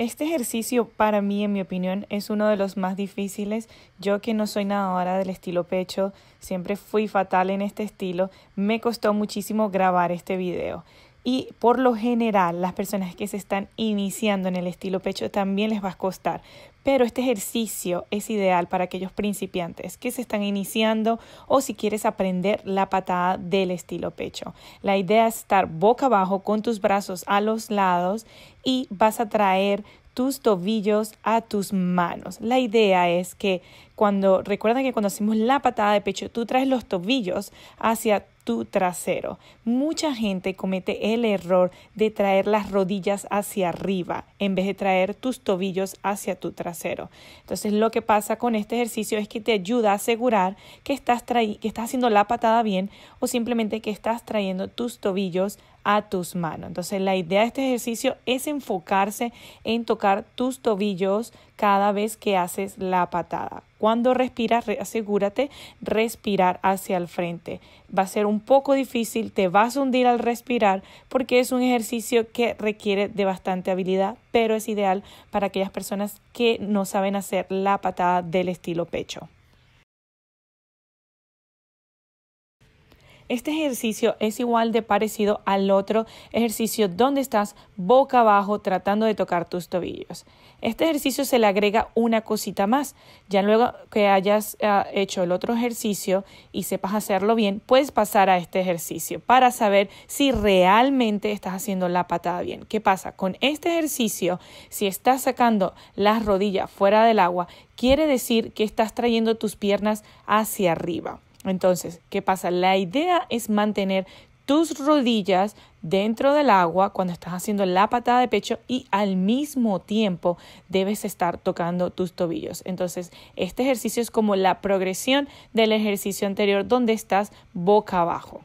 Este ejercicio para mí, en mi opinión, es uno de los más difíciles. Yo que no soy nadadora del estilo pecho, siempre fui fatal en este estilo, me costó muchísimo grabar este video y por lo general las personas que se están iniciando en el estilo pecho también les va a costar. Pero este ejercicio es ideal para aquellos principiantes que se están iniciando o si quieres aprender la patada del estilo pecho. La idea es estar boca abajo con tus brazos a los lados y vas a traer tus tobillos a tus manos. La idea es que cuando, recuerda que cuando hacemos la patada de pecho, tú traes los tobillos hacia tu trasero. Mucha gente comete el error de traer las rodillas hacia arriba en vez de traer tus tobillos hacia tu trasero. Entonces lo que pasa con este ejercicio es que te ayuda a asegurar que estás, que estás haciendo la patada bien o simplemente que estás trayendo tus tobillos a tus manos. Entonces la idea de este ejercicio es enfocarse en tocar tus tobillos cada vez que haces la patada. Cuando respiras, asegúrate respirar hacia el frente. Va a ser un poco difícil, te vas a hundir al respirar porque es un ejercicio que requiere de bastante habilidad, pero es ideal para aquellas personas que no saben hacer la patada del estilo pecho. Este ejercicio es igual de parecido al otro ejercicio donde estás boca abajo tratando de tocar tus tobillos. Este ejercicio se le agrega una cosita más. Ya luego que hayas ah, hecho el otro ejercicio y sepas hacerlo bien, puedes pasar a este ejercicio para saber si realmente estás haciendo la patada bien. ¿Qué pasa? Con este ejercicio, si estás sacando las rodillas fuera del agua, quiere decir que estás trayendo tus piernas hacia arriba. Entonces, ¿qué pasa? La idea es mantener tus rodillas dentro del agua cuando estás haciendo la patada de pecho y al mismo tiempo debes estar tocando tus tobillos. Entonces, este ejercicio es como la progresión del ejercicio anterior donde estás boca abajo.